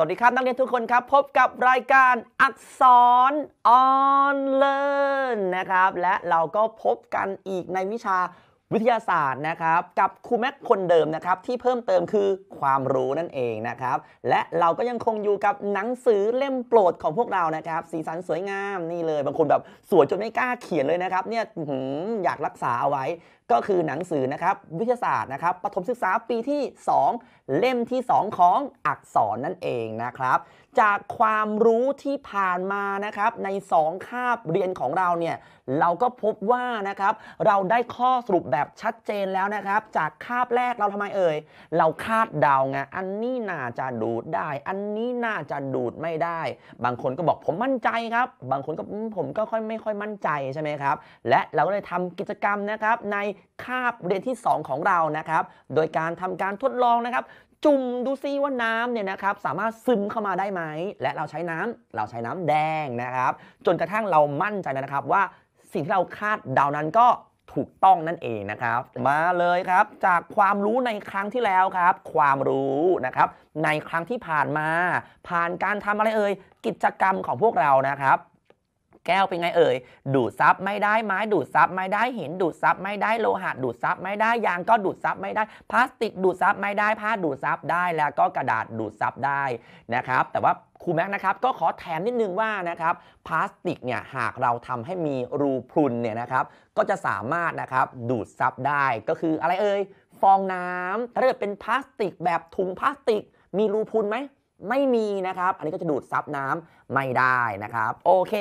สวัสดีครับนักเรียนทุกคนครับ พบกับรายการอักษร ออนเล์นนะครับและเราก็พบกันอีกในวิชาวิทยาศาสตร์นะครับ กับครูแม็กคนเดิมนะครับที่เพิ่มเติมคือความรู้นั่นเองนะครับ และเราก็ยังคงอยู่กับหนังสือเล่มโปรดของพวกเรานะครับ สีสันสวยงามนี่เลย บางคนแบบสวยจนไม่กล้าเขียนเลยนะครับเนี่ยอยากรักษาเอาไว้ก็คือหนังสือนะครับวิทยาศาสตร์นะครับปฐมศึกษาปีที่ 2 เล่มที่ 2 ของอักษรนั่นเองนะครับ จากความรู้ที่ผ่านมานะครับใน2คาบเรียนของเราเนี่ยเราก็พบว่านะครับเราได้ข้อสรุปแบบชัดเจนแล้วนะครับ จากคาบแรกเราทำไมเอ่ยเราคาดเดาไงอันนี้น่าจะดูดได้ อันนี้น่าจะดูดไม่ได้ บางคนก็บอกผมมั่นใจครับบางคนก็ผมก็ค่อยไม่ค่อยมั่นใจใช่ไหมครับ และเราก็เลยทำกิจกรรมนะครับในคาบเรียนที่ 2 ของเรานะครับ โดยการทำการทดลองนะครับ จุ่มดูซิว่าน้ำเนี่ยนะครับ สามารถซึมเข้ามาได้ไหม และเราใช้น้ำ เราใช้น้ำแดงนะครับ จนกระทั่งเรามั่นใจนะครับว่าสิ่งที่เราคาดเดานั้นก็ถูกต้องนั่นเองนะครับ มาเลยครับจากความรู้ในครั้งที่แล้วครับ ความรู้นะครับ ในครั้งที่ผ่านมา ผ่านการทำอะไรเอ่ยกิจกรรมของพวกเรานะครับแก้วเป็นไงเอ่ย ดูดซับไม่ได้ไม้ดูดซับไม่ได้หินดูดซับไม่ได้โลหะดูดซับไม่ได้ ยางก็ดูดซับไม่ได้พลาสติกดูดซับไม่ได้ผ้าดูดซับได้ แล้วก็กระดาษดูดซับได้นะครับ แต่ว่าครูแม็กนะครับก็ขอแถมนิดนึงว่านะครับพลาสติกเนี่ยหากเราทำให้มีรูพรุนเนี่ยนะครับ ก็จะสามารถนะครับดูดซับได้ก็คืออะไรเอ่ยฟองน้ำถ้าเกิดเป็นพลาสติกแบบถุงพลาสติกมีรูพุนไหมไม่มีนะครับอันนี้ก็จะดูดซับน้ำไม่ได้นะครับโอเค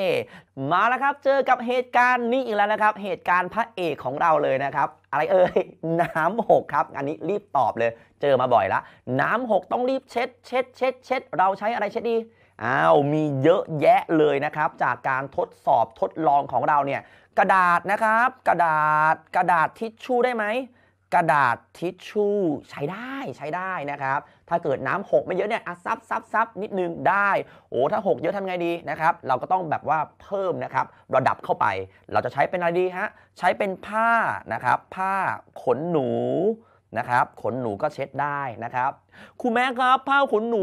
มาแล้วครับเจอกับเหตุการณ์นี้อีกแล้วนะครับ เหตุการณ์พระเอกของเราเลยนะครับ อะไรเอ่ยน้ำหกครับอันนี้รีบตอบเลย เจอมาบ่อยละน้ำหกต้องรีบเช็ด เช็ดเช็ดเช็ด เราใช้อะไรเช็ดดีอ้าวมีเยอะแยะเลยนะครับ จากการทดสอบทดลองของเราเนี่ย กระดาษนะครับ กระดาษกระดาษทิชชู่ได้ไหมกระดาษทิชชู่ ใช้ได้ใช้ได้นะครับถ้าเกิดน้ำกไม่เยอะเนี่ยอซับซับซับนิดนึงได้ โอ้ถ้าหกเยอะทำไงดีนะครับ เราก็ต้องแบบว่าเพิ่มนะครับระดับเข้าไป เราจะใช้เป็นอะไรดีฮะใช้เป็นผ้านะครับ ผ้าขนหนูนะครับ ขนหนูก็เช็ดได้นะครับคุณแม่ครับผ้าขนหนู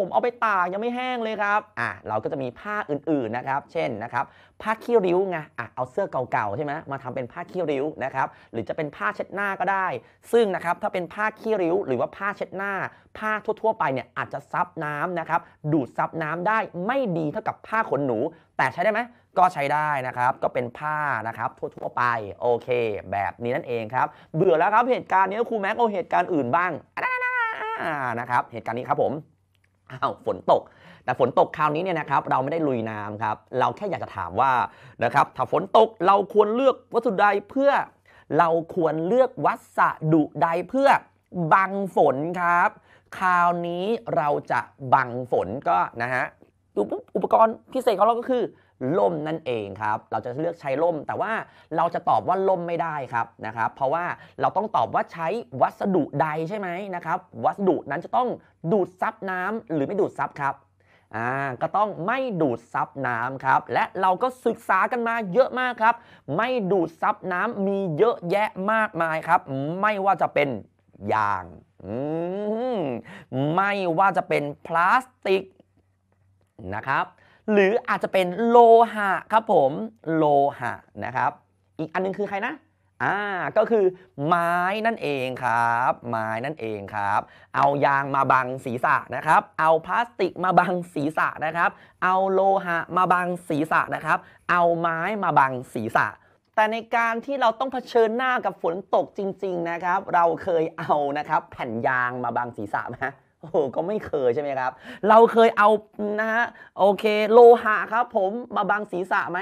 ผมเอาไปตากยังไม่แห้งเลยครับอ่ะเราก็จะมีผ้าอื่นๆนะครับ เช่นนะครับผ้าขี้ริ้วไง อ่ะ เอาเสื้อเก่าๆใช่ไหมมาทำเป็นผ้าขี้ริ้วนะครับ หรือจะเป็นผ้าเช็ดหน้าก็ได้ ซึ่งนะครับ ถ้าเป็นผ้าขี้ริ้วหรือว่าผ้าเช็ดหน้า ผ้าทั่วๆไปเนี่ยอาจจะซับน้ำนะครับ ดูดซับน้ำได้ไม่ดีเท่ากับผ้าขนหนู แต่ใช้ได้ไหม ก็ใช้ได้นะครับ ก็เป็นผ้านะครับทั่วๆไปโอเค แบบนี้นั่นเองครับ เบื่อแล้วครับเหตุการณ์นี้ครูแม็กเอาเหตุการณ์อื่นบ้างนะครับเหตุการณ์นี้ครับผม อ้าวฝนตกแต่ฝนตกคราวนี้เนี่ยนะครับเราไม่ได้ลุยน้ำครับเราแค่อยากจะถามว่านะครับถ้าฝนตกเราควรเลือกวัสดุใดเพื่อเราควรเลือกวัสดุใดเพื่อบังฝนครับคราวนี้เราจะบังฝนก็นะฮะอุปกรณ์พิเศษของเราก็คือล่มนั่นเองครับเราจะเลือกใช้ล่ม แต่ว่าเราจะตอบว่าล่มไม่ได้ครับนะครับ เพราะว่าเราต้องตอบว่าใช้วัสดุใดใช่ไหมนะครับวัสดุนั้นจะต้องดูดซับน้ำ หรือไม่ดูดซับครับอ่าก็ต้องไม่ดูดซับน้ำครับ และเราก็ศึกษากันมาเยอะมากครับ ไม่ดูดซับน้ำมีเยอะแยะมากมายครับ ไม่ว่าจะเป็นยางมไม่ว่าจะเป็นพลาสติกนะครับ หรืออาจจะเป็นโลหะครับผม โลหะนะครับ อีกอันนึงคือใครนะ่าก็คือไม้นั่นเองครับ ไม้นั่นเองครับ เอายางมาบังศีรษะนะครับเอาพลาสติกมาบังศีรษะนะครับ เอาโลหะมาบังศีรษะนะครับ เอาไม้มาบังศีรษะ แต่ในการที่เราต้องเผชิญหน้ากับฝนตกจริงๆนะครับ เราเคยเอานะครับ แผ่นยางมาบังศีรษะไหมโอ้ก็ไม่เคยใช่ไหมครับ เราเคยเอานะฮะโอเคโลหะครับผมมาบังศีรษะไหม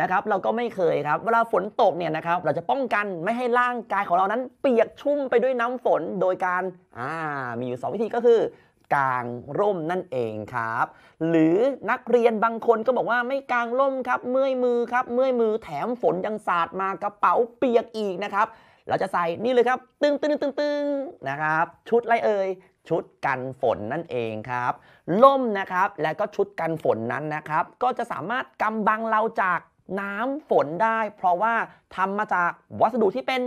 นะครับเราก็ไม่เคยครับ เวลาฝนตกเนี่ยนะครับ เราจะป้องกันไม่ให้ร่างกายของเรานั้นเปียกชุ่มไปด้วยน้ำฝนโดยการ อ่ามีอยู่ 2 วิธีก็คือ กางร่มนั่นเองครับ หรือนักเรียนบางคนก็บอกว่าไม่กางร่มครับ เมื่อยมือครับ เมื่อยมือแถมฝนยังสาดมากระเป๋า เปียกอีกนะครับ เราจะใส่นี่เลยครับตึงตึงตึงตึงนะครับ ชุดไรเอ่ยชุดกันฝนนั่นเองครับล่มนะครับและก็ชุดกันฝนนั้นนะครับ ก็จะสามารถกำบังเราจากน้ำฝนได้เพราะว่าทำมาจากวัสดุที่เป็น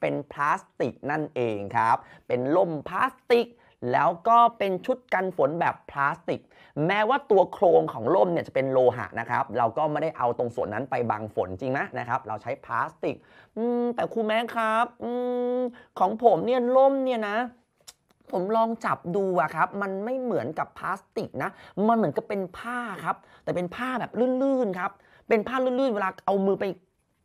เป็นพลาสติกนั่นเองครับ เป็นล่มพลาสติก แล้วก็เป็นชุดกันฝนแบบพลาสติก แม้ว่าตัวโครงของล่มเนี่ยจะเป็นโลหะนะครับ เราก็ไม่ได้เอาตรงส่วนนั้นไปบังฝนจริงนะนะครับ เราใช้พลาสติกแต่ครูแม่ครับอของผมเนี่ย ล่มเนี่ยนะ ผมลองจับดูอะครับ มันไม่เหมือนกับพลาสติกนะมันเหมือนกับเป็นผ้าครับ แต่เป็นผ้าแบบลื่นๆครับเป็นผ้าลื่นๆ เวลาเอามือไป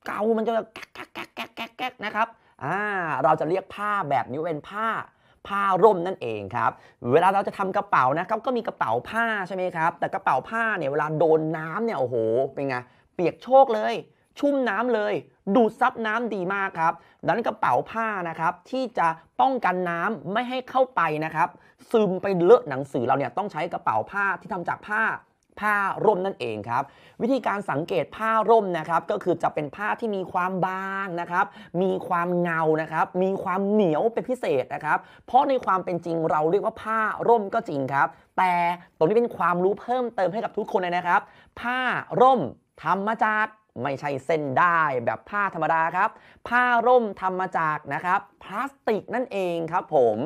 เกา มันจะแก๊กแก๊กแก๊กแก๊กแก๊กนะครับ อ่า เราจะเรียกผ้าแบบนี้เป็นผ้าผ้าร่มนั่นเองครับ เวลาเราจะทำกระเป๋านะครับก็มีกระเป๋าผ้าใช่ไหมครับ แต่กระเป๋าผ้าเนี่ยเวลาโดนน้ำเนี่ย โอ้โห เป็นไง เปียกโชกเลย ชุ่มน้ำเลย ดูดซับน้ำดีมากครับ ดังนนั้กระเป๋าผ้านะครับ ที่จะป้องกันน้ำไม่ให้เข้าไปนะครับ ซึมไปเลอะหนังสือเราเนี่ยต้องใช้กระเป๋าผ้าที่ทำจากผ้าผ้าร่มนั่นเองครับวิธีการสังเกตผ้าร่มนะครับก็คือจะเป็นผ้าที่มีความบางนะครับ มีความเงานะครับมีความเหนียวเป็นพิเศษนะครับ เพราะในความเป็นจริงเราเรียกว่าผ้าร่มก็จริงครับ แต่ตรงนี้เป็นความรู้เพิ่มเติมให้กับทุกคนเลยนะครับ ผ้าร่มทำมาจากไม่ใช่เส้นได้แบบผ้าธรรมดาครับผ้าร่มทำมาจากนะครับพลาสติกนั่นเองครับผม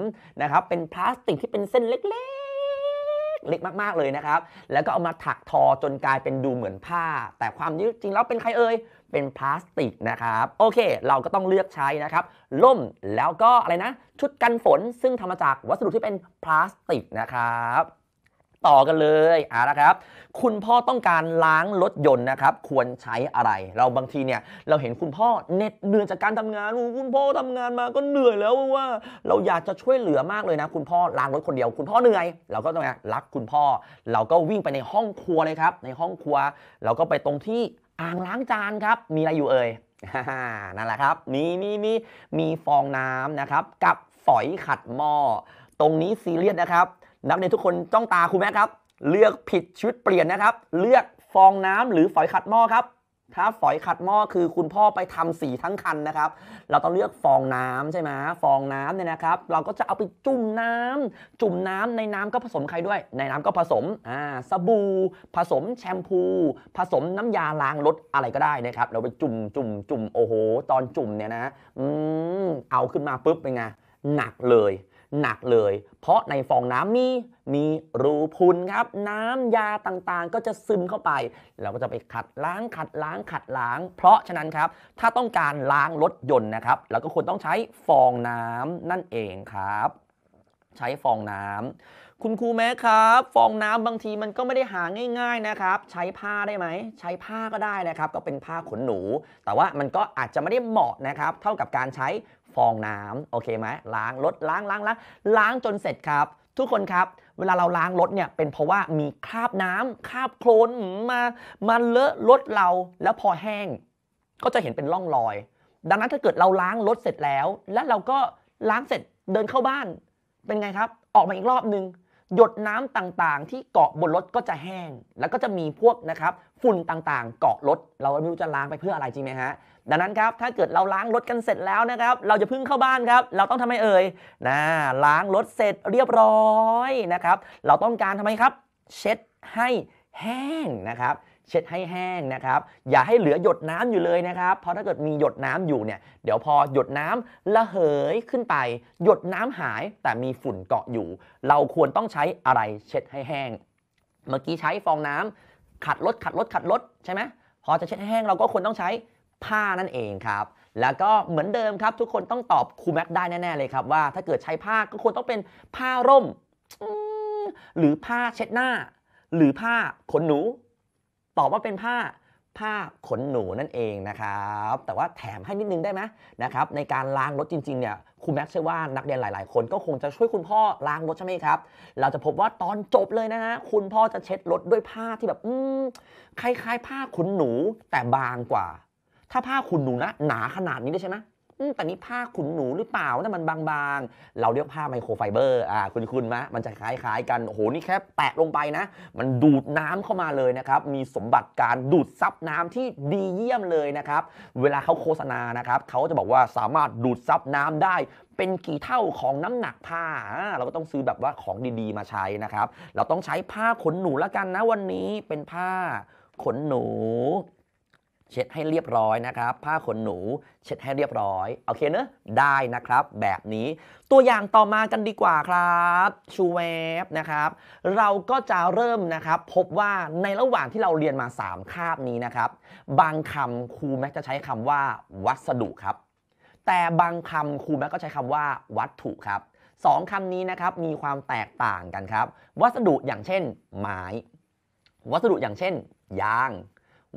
นะครับเป็นพลาสติกที่เป็นเส้นเล็กล็กๆมากๆ เลยนะครับ แล้วก็เอามาถักทอจนกลายเป็นดูเหมือนผ้า แต่ความจริงแล้วเป็นใครเอ่ย เป็นพลาสติกนะครับ โอเค เราก็ต้องเลือกใช้นะครับ ล่มแล้วก็อะไรนะ ชุดกันฝน ซึ่งทำมาจากวัสดุที่เป็นพลาสติกนะครับต่อกันเลยอ่านะครับ คุณพ่อต้องการล้างรถยนต์นะครับ ควรใช้อะไร เราบางทีเนี่ย เราเห็นคุณพ่อเหน็ดเหนื่อยจากการทำงาน คุณพ่อทำงานมาก็เหนื่อยแล้วว่า เราอยากจะช่วยเหลือมากเลยนะ คุณพ่อล้างรถคนเดียว คุณพ่อเหนื่อย เราก็ต้องรักคุณพ่อ เราก็วิ่งไปในห้องครัวเลยครับ ในห้องครัว เราก็ไปตรงที่อ่างล้างจานครับ มีอะไรอยู่เอ่ยนั่นแหละครับ มีมีมีมีฟองน้ำนะครับ กับฝอยขัดหม้อ ตรงนี้ซีเรียสนะครับนักเรียนทุกคนต้องตาครูแม่ครับ เลือกผิดชุดเปลี่ยนนะครับ เลือกฟองน้ำหรือฝอยขัดหม้อครับถ้าฝอยขัดหม้อคือคุณพ่อไปทำสีทั้งคันนะครับ เราต้องเลือกฟองน้ำใช่ไหมฟองน้ำเนี่ยนะครับ เราก็จะเอาไปจุ่มน้ำ จุ่มน้ำในน้ำก็ผสมใครด้วย ในน้ำก็ผสมอ่าสบู่ผสมแชมพู ผสมน้ำยาล้างรถอะไรก็ได้นะครับ เราไปจุ่มจุ่มจุ่มโอ้โห ตอนจุ่มเนี่ยนะอืมเอาขึ้นมาปุ๊บเป็นไงหนักเลยหนักเลย เพราะในฟองน้ำมี มีรูพุนครับ น้ำยาต่างๆ ก็จะซึมเข้าไปเราก็จะไปขัดล้างขัดล้างขัดล้าง เพราะฉะนั้นครับ ถ้าต้องการล้างรถยนต์นะครับเราก็ควรต้องใช้ฟองน้ำนั่นเองครับ ใช้ฟองน้ำคุณครูแม่ครับ ฟองน้ำบางทีมันก็ไม่ได้หาง่าย ๆนะครับ ใช้ผ้าได้ไหม ใช้ผ้าก็ได้นะครับ ก็เป็นผ้าขนหนู แต่ว่ามันก็อาจจะไม่ได้เหมาะนะครับเท่ากับการใช้ฟองน้ำโอเคไหมล้างรถล้างล้างล้างล้างจนเสร็จครับ ทุกคนครับเวลาเราล้างรถเนี่ยเป็นเพราะว่ามีคราบน้ำคราบโคลนมามาเลอะรถเราแล้วพอแห้ง ก็จะเห็นเป็นร่องรอย ดังนั้นถ้าเกิดเราล้างรถเสร็จแล้ว แล้วเราก็ล้างเสร็จเดินเข้าบ้านเป็นไงครับออกมาอีกรอบนึงหยดน้ำต่างๆ ที่เกาะบนรถก็จะแห้งแล้วก็จะมีพวกนะครับฝุ่นต่างๆ เกาะรถเราไม่รู้จะล้างไปเพื่ออะไรจริงไหมฮะดังนั้นครับ ถ้าเกิดเราล้างรถกันเสร็จแล้วนะครับ เราจะพึ่งเข้าบ้านครับ เราต้องทำให้เอ่ยนะล้างรถเสร็จเรียบร้อยนะครับ เราต้องการทำไมครับ เช็ดให้แห้งนะครับ เช็ดให้แห้งนะครับ อย่าให้เหลือหยดน้ำอยู่เลยนะครับ เพราะถ้าเกิดมีหยดน้ำอยู่เนี่ย เดี๋ยวพอหยดน้ำละเหยขึ้นไป หยดน้ำหายแต่มีฝุ่นเกาะอยู่ เราควรต้องใช้อะไรเช็ดให้แห้ง เมื่อกี้ใช้ฟองน้ำ ขัดรถขัดรถขัดรถใช่ไหมพอจะเช็ดให้แห้งเราก็ควรต้องใช้ผ้านั่นเองครับ แล้วก็เหมือนเดิมครับ ทุกคนต้องตอบครูแม็กได้แน่ๆเลยครับว่าถ้าเกิดใช้ผ้าก็ควรต้องเป็นผ้าร่มหรือผ้าเช็ดหน้า หรือผ้าขนหนู ตอบว่าเป็นผ้า ผ้าขนหนูนั่นเองนะครับ แต่ว่าแถมให้นิดนึงได้ไหมนะครับในการล้างรถจริงๆเนี่ยครูแม็กเชื่อว่านักเรียนหลายๆ คนก็คงจะช่วยคุณพ่อล้างรถใช่ไหมครับ เราจะพบว่าตอนจบเลยนะฮะคุณพ่อจะเช็ดรถด้วยผ้าที่แบบ อืคล้ายๆผ้าขนหนูแต่บางกว่าถ้าผ้าขุนหนูนะหนาขนาดนี้ได้ใช่ไหมแต่นี่ผ้าขุนหนูหรือเปล่านะ่มันบางๆ เราเรียกผ้าไมโครไฟเบอร์อ่า คุณคุณมะมันจะคล้ายๆกัน โหนี่แค่แตะลงไปนะมันดูดน้ำเข้ามาเลยนะครับมีสมบัติการดูดซับน้ำที่ดีเยี่ยมเลยนะครับเวลาเขาโฆษณานะครับเขาจะบอกว่าสามารถดูดซับน้ำได้ เป็นกี่เท่าของน้ำหนักผ้าเราก็ต้องซื้อแบบว่าของดี ๆ มาใช้นะครับ เราต้องใช้ผ้าขนหนูแล้วกันนะวันนี้เป็นผ้าขนหนูเช็ดให้เรียบร้อยนะครับผ้าขนหนูเช็ดให้เรียบร้อยโอเคเนอะได้นะครับ แบบนี้ตัวอย่างต่อมากันดีกว่าครับชูเวฟนะครับ เราก็จะเริ่มนะครับพบว่าในระหว่างที่เราเรียนมา 3 คาบนี้นะครับ บางคำครูแม็กจะใช้คำว่า วัสดุครับ แต่บางคำครูแม็กก็ใช้คำว่า วัตถุครับสองคำนี้นะครับมีความแตกต่างกันครับ วัสดุอย่างเช่นไม้วัสดุอย่างเช่นยาง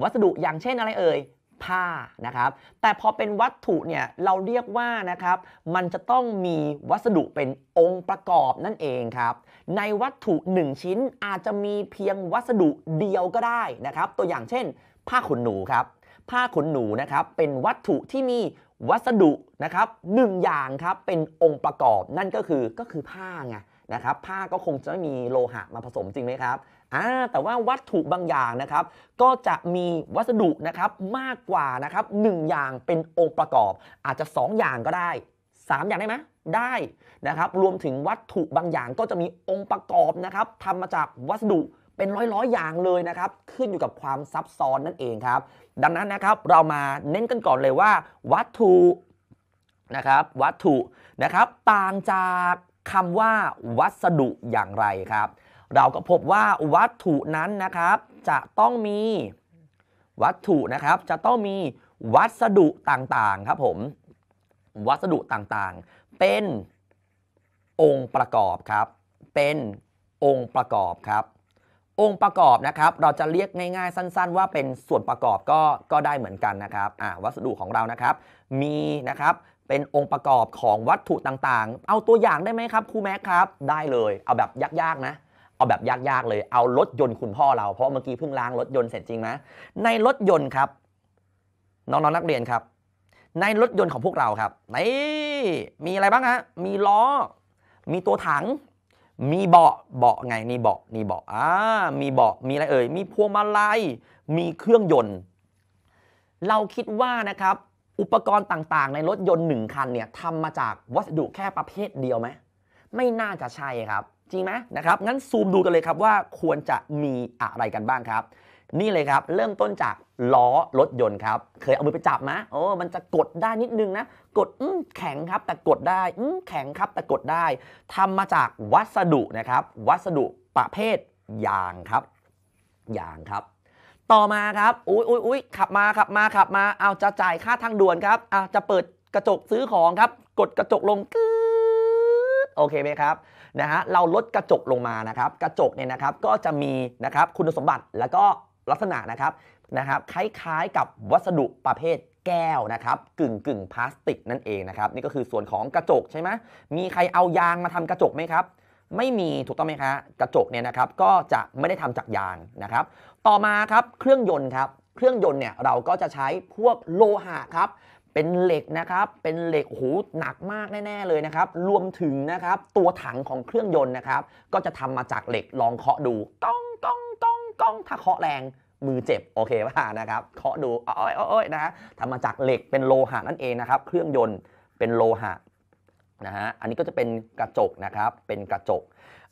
วัสดุอย่างเช่นอะไรเอ่ยผ้านะครับ แต่พอเป็นวัตถุเนี่ยเราเรียกว่านะครับ มันจะต้องมีวัสดุเป็นองค์ประกอบนั่นเองครับ ในวัตถุ1ชิ้นอาจจะมีเพียงวัสดุเดียวก็ได้นะครับตัวอย่างเช่น ผ้าขนหนูครับ ผ้าขนหนูนะครับเป็นวัตถุที่มีวัสดุนะครับหนึ่งอย่างครับเป็นองค์ประกอบนั่นก็คือก็คือผ้าไงนะครับผ้าก็คงจะไม่มีโลหะมาผสมจริงไหมครับอ่าแต่ว่าวัตถุบางอย่างนะครับ ก็จะมีวัสดุนะครับมากกว่านะครับ1อย่างเป็นองค์ประกอบ อาจจะ 2 อย่างก็ได้ 3 อย่างได้ไหมได้นะครับรวมถึงวัตถุบางอย่างก็จะมีองค์ประกอบนะครับทำมาจากวัสดุเป็นร้อยๆอยอย่างเลยนะครับ ขึ้นอยู่กับความซับซ้อนนั่นเองครับ ดังนั้นนะครับเรามาเน้นกันก่อนเลยว่าวัตถุนะครับวัตถุนะครับ ต่างจากคำว่าวัสดุอย่างไรครับ เราก็พบว่าวัตถุนั้นนะครับ จะต้องมีวัตถุนะครับ จะต้องมีวัสดุต่างๆ ครับผมวัสดุต่างๆ เป็นองค์ประกอบครับ เป็นองค์ประกอบครับ องค์ประกอบนะครับ เราจะเรียกง่ายๆสั้นๆ ว่าเป็นส่วนประกอบก็ก็ได้เหมือนกันนะครับอ่าวัสดุของเรานะครับมีนะครับเป็นองค์ประกอบของวัตถุต่างๆ เอาตัวอย่างได้ไหมครับครูแม็กครับ ได้เลยเอาแบบยากๆนะ เอาแบบยากๆเลย เอารถยนต์คุณพ่อเราเพราะเมื่อกี้เพิ่งล้างรถยนต์เสร็จจริงนะในรถยนต์ครับน้องๆนักเรียนครับ ในรถยนต์ของพวกเราครับนี่มีอะไรบ้างฮะมีล้อมีตัวถัง มีเบาะเบาะไงนี่เบาะนี่เบาะอ่ามีเบาะมีอะไรเอ่ยมีพวงมาลัยมีเครื่องยนต์ เราคิดว่านะครับอุปกรณ์ต่างๆในรถยนต์หนึ่งคันเนี่ยทำมาจากวัสดุแค่ประเภทเดียวไหมไม่น่าจะใช่ครับ จริงไหมนะครับงั้นซูมดูกันเลยครับว่าควรจะมีอะไรกันบ้างครับ นี่เลยครับเริ่มต้นจาก ล้อรถยนต์ครับเคยเอามือไปจับไหมโอ้มันจะกดได้นิดนึงนะ กดแข็งครับ แต่กดได้แข็งครับ แต่กดได้ทำมาจากวัสดุนะครับ วัสดุประเภทยางครับยางครับต่อมาครับ อุ้ยอุ้ยอุ้ยขับมาขับมา ขับมา เอาจะจ่ายค่าทางด่วนครับเอาจะเปิดกระจกซื้อของครับ กดกระจกลงกึ๊ดโอเคไหมครับ นะฮะ เราลดกระจกลงมา นะครับ กระจกเนี่ยนะครับ ก็จะมีนะครับ คุณสมบัติแล้วก็ลักษณะนะครับ นะครับ คล้ายๆ กับวัสดุประเภทแก้วนะครับ กึ่งกึ่งพลาสติกนั่นเองนะครับ นี่ก็คือส่วนของกระจกใช่ไหม มีใครเอายางมาทำกระจกไหมครับไม่มีถูกต้องไหมคะกระจกเนี่ยนะครับก็จะไม่ได้ทำจากยางนะครับ ต่อมาครับเครื่องยนต์ครับเครื่องยนต์เนี่ยเราก็จะใช้พวกโลหะครับ เป็นเหล็กนะครับเป็นเหล็กหูหนักมากแน่ๆเลยนะครับ รวมถึงนะครับตัวถังของเครื่องยนต์นะครับก็จะทำมาจากเหล็กลองเคาะดูก้องก้องก้องก้องถ้าเคาะแรงมือเจ็บ โอเคป่ะนะครับ เคาะดูอ้อยอ้อยนะฮะทำมาจากเหล็กเป็นโลหะนั่นเอง นะครับเครื่องยนต์เป็นโลหะนะฮะ อันนี้ก็จะเป็นกระจกนะครับ เป็นกระจก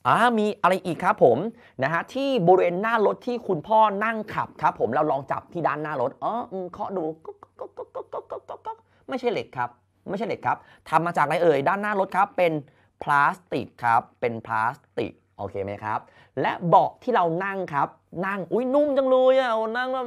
อ่ามีอะไรอีกครับผม นะฮะ ที่บริเวณหน้ารถที่คุณพ่อนั่งขับครับผม เราลองจับที่ด้านหน้ารถเออเคาะดูก็ก็ก็ก็ก็ก็ก็ก็ไม่ใช่เหล็กครับ ไม่ใช่เหล็กครับทำมาจากอะไรเอ่ย ด้านหน้ารถครับ เป็นพลาสติกครับ เป็นพลาสติกโอเคไหมครับ และเบาะที่เรานั่งครับนั่งอุ้ยนุ่มจังเลยอ่ะนั่งแล้ว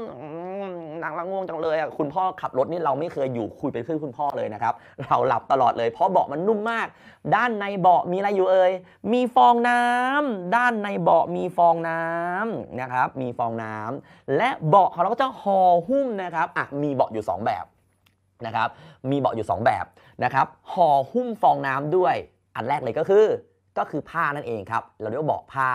นั่งละง่วงจังเลยอ่ะคุณพ่อขับรถนี่เราไม่เคยอยู่คุยไปเพื่อนคุณพ่อเลยนะครับเราหลับตลอดเลย เพราะเบาะมันนุ่มมาก ด้านในเบาะมีอะไรอยู่เอ่ยมีฟองน้ำ ด้านในเบาะมีฟองน้ำนะครับมีฟองน้ำ และเบาะของเราก็จะห่อหุ้มนะครับอ่ะมีเบาะอยู่ 2 แบบนะครับมีเบาะอยู่ 2 แบบนะครับห่อหุ้มฟองน้ำด้วยอันแรกเลยก็คือก็คือผ้านั่นเองครับ เราเรียกว่าเบาะผ้า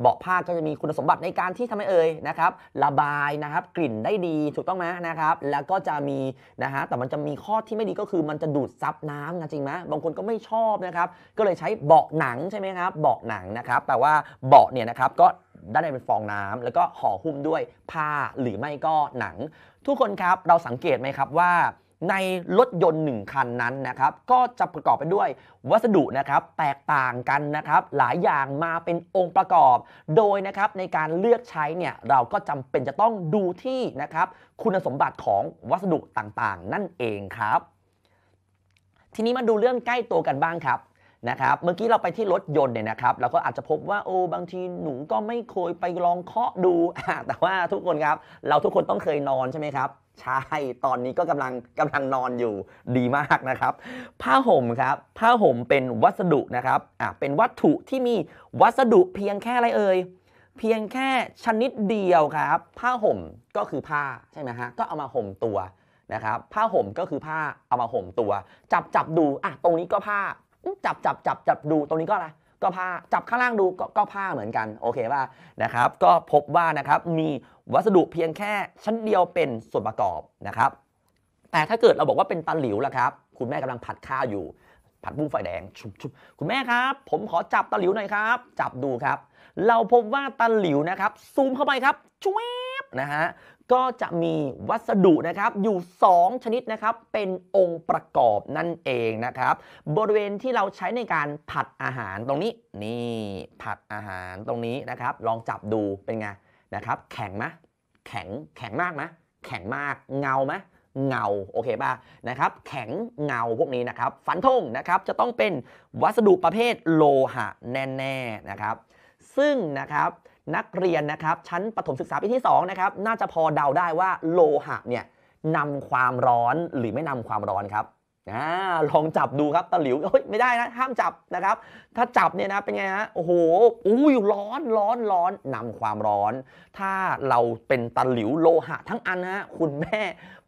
เบาะผ้าก็จะมีคุณสมบัติในการที่ทำให้เอ่ยนะครับ ระบายนะครับ กลิ่นได้ดีถูกต้องไหมนะครับ แล้วก็จะมีนะฮะ แต่มันจะมีข้อที่ไม่ดีก็คือมันจะดูดซับน้ำนะจริงไหมบางคนก็ไม่ชอบนะครับ ก็เลยใช้เบาะหนังใช่ไหมครับ เบาะหนังนะครับแปลว่าเบาะเนี่ยนะครับก็ด้านในเป็นฟองน้ำ แล้วก็ห่อหุ้มด้วยผ้าหรือไม่ก็หนัง ทุกคนครับเราสังเกตไหมครับว่าในรถยนต์ 1 คันนั้นนะครับ ก็จะประกอบไปด้วยวัสดุนะครับแตกต่างกันนะครับ หลายอย่างมาเป็นองค์ประกอบ โดยนะครับในการเลือกใช้เนี่ยเราก็จำเป็นจะต้องดูที่นะครับ คุณสมบัติของวัสดุต่างๆ นั่นเองครับ ทีนี้มาดูเรื่องใกล้ตัวกันบ้างครับนะครับเมื่อกี้เราไปที่รถยนต์เนี่ยนะครับ เราก็อาจจะพบว่าโอ้บางทีหนูก็ไม่เคยไปลองเคาะดูแต่ว่าทุกคนครับเราทุกคนต้องเคยนอนใช่ไหมครับใช่ ตอนนี้ก็กำลังกำลังนอนอยู่ดีมากนะครับ ผ้าห่มครับ ผ้าห่มเป็นวัสดุนะครับอ่ะเป็นวัตถุที่มีวัสดุเพียงแค่อะไรเอ่ยเพียงแค่ชนิดเดียวครับ ผ้าห่มก็คือผ้าใช่ไหมฮะก็เอามาห่มตัวนะครับ ผ้าห่มก็คือผ้าเอามาห่มตัว จับจับดูอ่ะตรงนี้ก็ผ้าจับจับจับจับดูตรงนี้ก็อะไร ก็ผ้าจับข้างล่างดู ก็ก็ผ้าเหมือนกันโอเคป่ะนะครับ ก็พบว่านะครับมีวัสดุเพียงแค่ชั้นเดียวเป็นส่วนประกอบนะครับแต่ถ้าเกิดเราบอกว่าเป็นตะหลิวละครับ คุณแม่กำลังผัดข้าวอยู่ ผัดบุ้งไฟแดงชุบชุบคุณแม่ครับ ผมขอจับตะหลิวหน่อยครับ จับดูครับ เราพบว่าตะหลิวนะครับ ซูมเข้าไปครับช่วยนะฮะก็จะมีวัสดุนะครับอยู่ 2 ชนิดนะครับเป็นองค์ประกอบนั่นเองนะครับ บริเวณที่เราใช้ในการผัดอาหารตรงนี้นี่ผัดอาหารตรงนี้นะครับ ลองจับดูเป็นไงนะครับ แข็งไหมแข็งแข็งมากไหมแข็งมากเงาไหมเงาโอเคป่ะนะครับ แข็งเงาพวกนี้นะครับฟันธงนะครับจะต้องเป็นวัสดุประเภทโลหะแน่ๆนะครับ ซึ่งนะครับนักเรียนนะครับ ชั้นประถมศึกษาปีที่2นะครับ น่าจะพอเดาได้ว่าโลหะเนี่ยนำความร้อนหรือไม่นำความร้อนครับนะลองจับดูครับตะหลิว เฮ้ยไม่ได้นะห้ามจับนะครับ ถ้าจับเนี่ยนะเป็นไงฮะโอ้โหอุ้ยร้อนร้อนร้อนนำความร้อน ถ้าเราเป็นตะหลิวโลหะ ทั้งอันฮะคุณแม่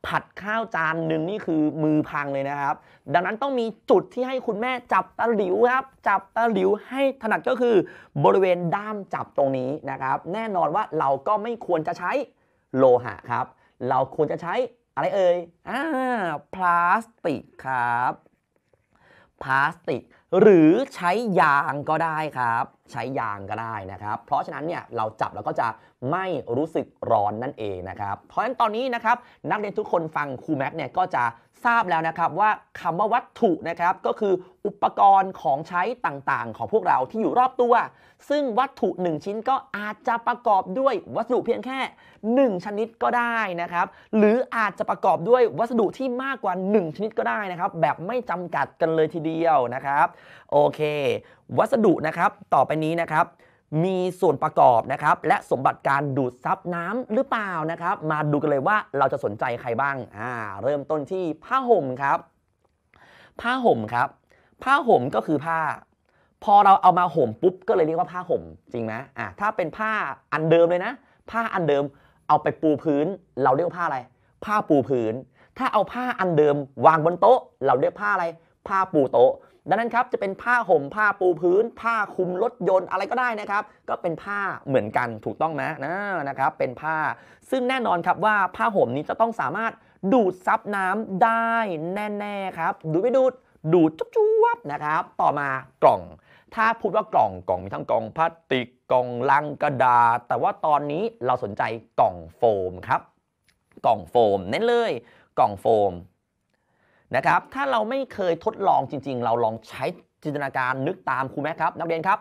ผัดข้าวจานหนึ่งนี่คือมือพังเลยนะครับ ดังนั้นต้องมีจุดที่ให้คุณแม่จับตะหลิวครับจับตะหลิวให้ถนัดก็คือบริเวณด้ามจับตรงนี้นะครับ แน่นอนว่าเราก็ไม่ควรจะใช้โลหะครับ เราควรจะใช้อะไรเอ่ย อ่า พลาสติกครับ พลาสติก หรือใช้ยางก็ได้ครับ ใช้ยางก็ได้นะครับ เพราะฉะนั้นเนี่ยเราจับแล้วก็จะไม่รู้สึกร้อนนั่นเองนะครับ เพราะฉะนั้นตอนนี้นะครับ นักเรียนทุกคนฟังครูแม็กเนี่ยก็จะทราบแล้วนะครับว่าคำว่าวัตถุนะครับก็คืออุปกรณ์ของใช้ต่างๆ ของพวกเราที่อยู่รอบตัว ซึ่งวัตถุ 1 ชิ้นก็อาจจะประกอบด้วยวัสดุเพียงแค่ 1 ชนิดก็ได้นะครับ หรืออาจจะประกอบด้วยวัสดุที่มากกว่า 1 ชนิดก็ได้นะครับ แบบไม่จำกัดกันเลยทีเดียวนะครับโอเค วัสดุนะครับต่อไปนี้นะครับมีส่วนประกอบนะครับและสมบัติการดูดซับน้ำหรือเปล่านะครับ มาดูกันเลยว่าเราจะสนใจใครบ้างอ่าเริ่มต้นที่ผ้าห่มครับ ผ้าห่มครับ ผ้าห่มก็คือผ้า พอเราเอามาห่มปุ๊บก็เลยเรียกว่าผ้าห่ม จริงไหมอ่าถ้าเป็นผ้าอันเดิมเลยนะ ผ้าอันเดิมเอาไปปูพื้น เราเรียกผ้าอะไร ผ้าปูพื้นถ้าเอาผ้าอันเดิม วางบนโต๊ะเราเรียกผ้าอะไร ผ้าปูโต๊ะดังนั้นครับจะเป็นผ้าห่มผ้าปูพื้น ผ้าคลุมรถยนต์อะไรก็ได้นะครับ ก็เป็นผ้าเหมือนกันถูกต้องไหมนะนะครับเป็นผ้าซึ่งแน่นอนครับว่าผ้าห่มนี้จะต้องสามารถดูดซับน้ำได้แน่ๆครับ ดูดไปดูดดูดจุ๊บๆนะครับ ต่อมากล่อง ถ้าพูดว่ากล่องกล่องมีทั้งกล่องพลาสติกกล่องลังกระดาษแต่ว่าตอนนี้เราสนใจกล่องโฟมครับ กล่องโฟมเน้นเลยกล่องโฟมนะครับถ้าเราไม่เคยทดลองจริงๆ เราลองใช้จินตนาการนึกตามครูแม่ครับนักเรียนครับ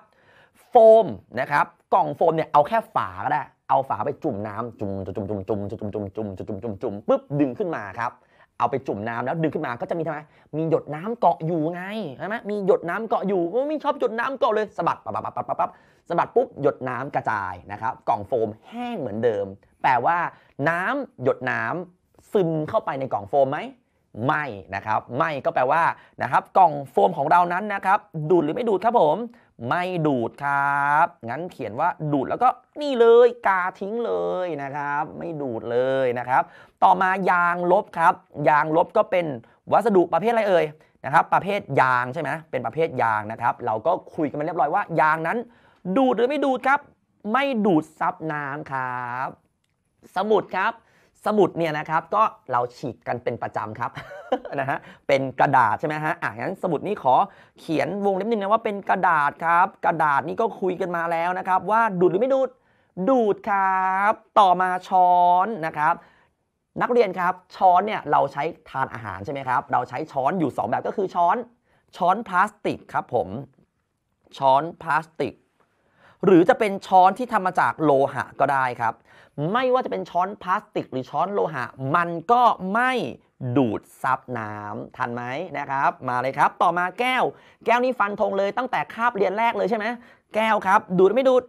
โฟมนะครับกล่องโฟมเนี่ยเอาแค่ฝาก็ได้เอาฝาไปจุ่มน้ำจุ่มจุ่มจุ่มจุ่มจุ่มจุ่มจุ่มจุ่มจุ่มจุ่มจุ่มปุ๊บดึงขึ้นมาครับเอาไปจุ่มน้ำแล้วดึงขึ้นมาก็จะมีทำไมมีหยดน้ำเกาะอยู่ไงใช่ไหมมีหยดน้ำเกาะอยู่ไม่ชอบหยดน้ำเกาะเลยสะบัดปั๊บปั๊บปั๊บปั๊บสะบัดปุ๊บหยดน้ำกระจายนะครับกล่องโฟมแห้งเหมือนเดิม แปลว่าน้ำหยดน้ำซึมเข้าไปในกล่องโฟมไหมไม่นะครับไม่ก็แปลว่านะครับ กล่องโฟมของเรานั้นนะครับ ดูดหรือไม่ดูดครับผม ไม่ดูดครับ งั้นเขียนว่าดูดแล้วก็นี่เลยกาทิ้งเลยนะครับ ไม่ดูดเลยนะครับ ต่อมายางลบครับยางลบก็เป็นวัสดุประเภทอะไรเอ่ยนะครับ ประเภทยางใช่ไหมเป็นประเภทยางนะครับ เราก็คุยกันมาเรียบร้อยว่ายางนั้น ดูดหรือไม่ดูดครับ ไม่ดูดซับน้ำครับสมุดครับสมุดเนี่ยนะครับก็เราฉีกกันเป็นประจำครับนะฮะเป็นกระดาษใช่ไหมฮะอ่างั้นสมุดนี้ขอเขียนวงเล็บหนึ่งนะว่าเป็นกระดาษครับ กระดาษนี้ก็คุยกันมาแล้วนะครับ ว่าดูดหรือไม่ดูด ดูดครับ ต่อมาช้อนนะครับ นักเรียนครับช้อนเนี่ย เราใช้ทานอาหารใช่ไหมครับ เราใช้ช้อนอยู่ 2 แบบก็คือช้อน ช้อนพลาสติกครับผม ช้อนพลาสติก หรือจะเป็นช้อนที่ทำมาจากโลหะก็ได้ครับไม่ว่าจะเป็นช้อนพลาสติกหรือช้อนโลหะมันก็ไม่ดูดซับน้ำทันไหมนะครับ มาเลยครับต่อมาแก้ว แก้วนี้ฟันธงเลยตั้งแต่คาบเรียนแรกเลยใช่ไหมแก้วครับ ดูดไม่ดูด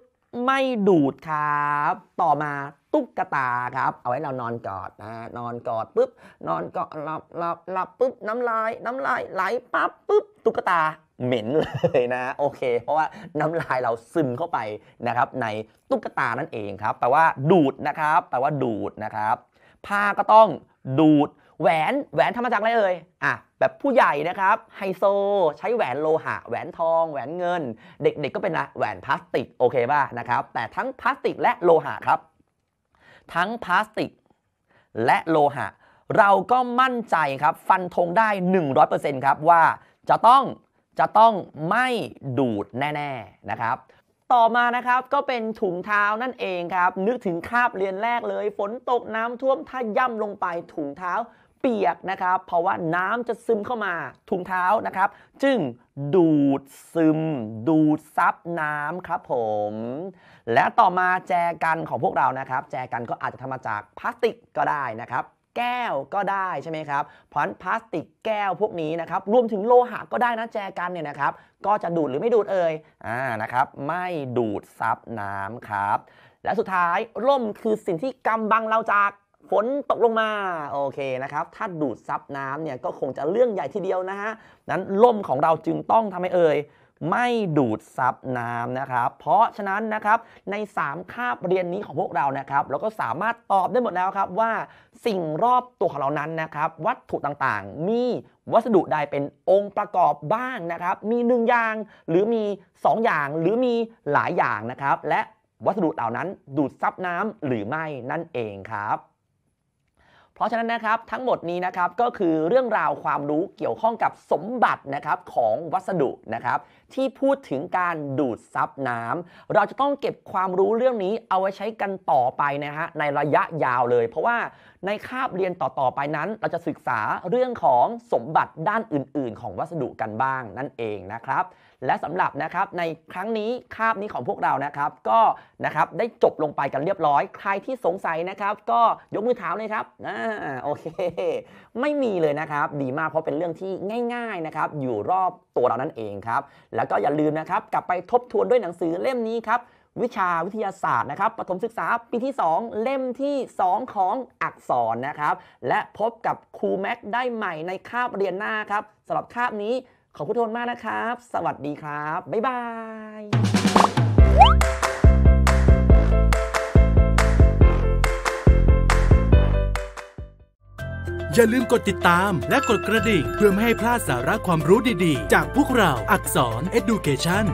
ไม่ดูดครับต่อมาตุ๊กตาครับ เอาไว้เรานอนกอดนะนอนกอดปุ๊บนอนกอดหลับหลับหลับปุ๊บน้ำลายน้ำลายไหลปั๊บปุ๊บตุ๊กตาเหม็นเลยนะโอเคเพราะว่าน้ำลายเราซึมเข้าไปนะครับ ในตุ๊กตานั่นเองครับแปลว่าดูดนะครับแปลว่าดูดนะครับ ผ้าก็ต้องดูด แหวนแหวนทำมาจากอะไรเอ่ยอ่ะแบบผู้ใหญ่นะครับไฮโซใช้แหวนโลหะ แหวนทองแหวนเงิน เด็กๆกก็เป็นนะแหวนพลาสติก โอเคป่ะนะครับแต่ทั้งพลาสติกและโลหะครับ ทั้งพลาสติกและโลหะ เราก็มั่นใจครับฟันธงได้ 100%ครับว่าจะต้องจะต้องไม่ดูดแน่ๆนะครับ ต่อมานะครับก็เป็นถุงเท้านั่นเองครับ นึกถึงคาบเรียนแรกเลย ฝนตกน้ำท่วมถ้าย่ำลงไปถุงเท้าเปียกนะครับ เพราะว่าน้ำจะซึมเข้ามาถุงเท้านะครับ จึงดูดซึม ดูดซับน้ำครับผม และต่อมาแจกันของพวกเรานะครับ แจกันก็อาจจะทำมาจากพลาสติกก็ได้นะครับแก้วก็ได้ใช่ไหมครับเพราะพลาสติกแก้วพวกนี้นะครับรวมถึงโลหะก็ได้นะแจกันเนี่ยนะครับก็จะดูดหรือไม่ดูดเอ่ยอ่านะครับไม่ดูดซับน้ำครับ และสุดท้ายร่มคือสิ่งที่กำบังเราจากฝนตกลงมาโอเคนะครับ ถ้าดูดซับน้ำเนี่ยก็คงจะเรื่องใหญ่ทีเดียวนะฮะนั้นร่มของเราจึงต้องทำให้เอ่ยไม่ดูดซับน้ำนะครับ เพราะฉะนั้นนะครับใน 3คาบเรียนนี้ของพวกเรานะครับ เราก็สามารถตอบได้หมดแล้วครับว่าสิ่งรอบตัวของเรานั้นนะครับ วัตถุต่างๆ มีวัสดุใดเป็นองค์ประกอบบ้างนะครับ มีหนึ่งอย่างหรือมี 2 อย่างหรือมีหลายอย่างนะครับ และวัสดุเหล่านั้นดูดซับน้ำหรือไม่นั่นเองครับเพราะฉะนั้นนะครับ ทั้งหมดนี้นะครับก็คือเรื่องราวความรู้เกี่ยวข้องกับสมบัตินะครับของวัสดุนะครับ ที่พูดถึงการดูดซับน้ำ เราจะต้องเก็บความรู้เรื่องนี้เอาไว้ใช้กันต่อไปนะฮะในระยะยาวเลย เพราะว่าในคาบเรียนต่อๆไปนั้น เราจะศึกษาเรื่องของสมบัติด้านอื่นๆ ของวัสดุกันบ้างนั่นเองนะครับและสำหรับนะครับในครั้งนี้คาบนี้ของพวกเรานะครับ ก็นะครับได้จบลงไปกันเรียบร้อยใครที่สงสัยนะครับ ก็ยกมือเท้าเลยครับอ่าโอเค ไม่มีเลยนะครับ ดีมากเพราะเป็นเรื่องที่ง่ายๆนะครับอยู่รอบตัวเรานั่นเองครับแล้วก็อย่าลืมนะครับกลับไปทบทวนด้วยหนังสือเล่มนี้ครับวิชาวิทยาศาสตร์นะครับปฐมศึกษาปีที่ 2 เล่มที่ 2 ของอักษรนะครับ และพบกับครูแม็กได้ใหม่ในคาบเรียนหน้าครับสำหรับคาบนี้ขอบคุณทุกคนมากนะครับ สวัสดีครับ บ๊ายบาย อย่าลืมกดติดตามและกดกระดิ่งเพื่อไม่ให้พลาดสาระความรู้ดีๆ จากพวกเราอักษร Education